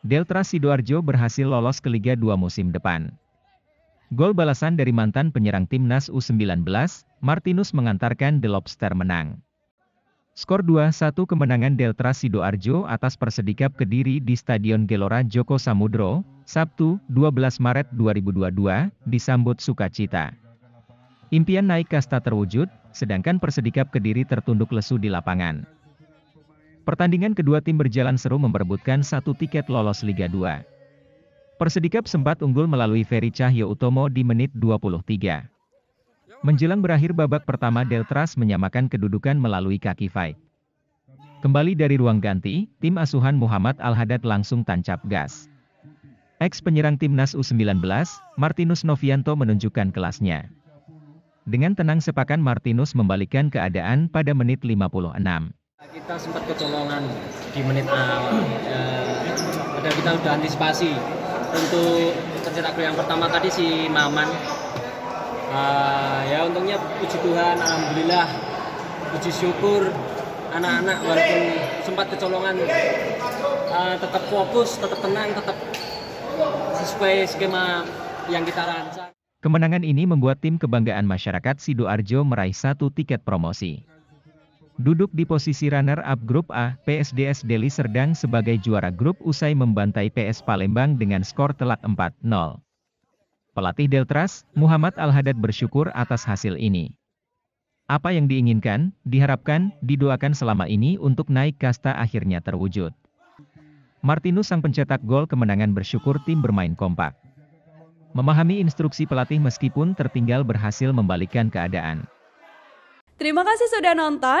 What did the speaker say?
Delta Sidoarjo berhasil lolos ke Liga 2 musim depan. Gol balasan dari mantan penyerang timnas U19, Martinus mengantarkan The Lobster menang. Skor 2-1 kemenangan Delta Sidoarjo atas Persedikap Kediri di Stadion Gelora Joko Samudro, Sabtu, 12 Maret 2022, disambut sukacita. Impian naik kasta terwujud, sedangkan Persedikap Kediri tertunduk lesu di lapangan. Pertandingan kedua tim berjalan seru memperebutkan satu tiket lolos Liga 2. Persedikap sempat unggul melalui Ferry Cahyo Utomo di menit 23. Menjelang berakhir babak pertama Deltras menyamakan kedudukan melalui kaki fight. Kembali dari ruang ganti, tim asuhan Muhammad Al-Hadad langsung tancap gas. Ex penyerang timnas U19, Martinus Novianto menunjukkan kelasnya. Dengan tenang sepakan Martinus membalikkan keadaan pada menit 56. Nah, kita sempat kecolongan di menit awal ya, ada kita sudah antisipasi untuk pencetak gol yang pertama tadi si Maman uh, ya untungnya puji Tuhan Alhamdulillah puji syukur anak-anak walaupun sempat kecolongan uh, ah, tetap fokus tetap tenang tetap sesuai skema yang kita rancang Kemenangan ini membuat tim kebanggaan masyarakat Sidoarjo meraih satu tiket promosi duduk di posisi runner-up grup A, PSDS Deli Serdang sebagai juara grup usai membantai PS Palembang dengan skor telak 4-0. Pelatih Deltras, Muhammad Alhadad bersyukur atas hasil ini. Apa yang diinginkan, diharapkan, didoakan selama ini untuk naik kasta akhirnya terwujud. Martinus sang pencetak gol kemenangan bersyukur tim bermain kompak. Memahami instruksi pelatih meskipun tertinggal berhasil membalikkan keadaan. Terima kasih sudah nonton.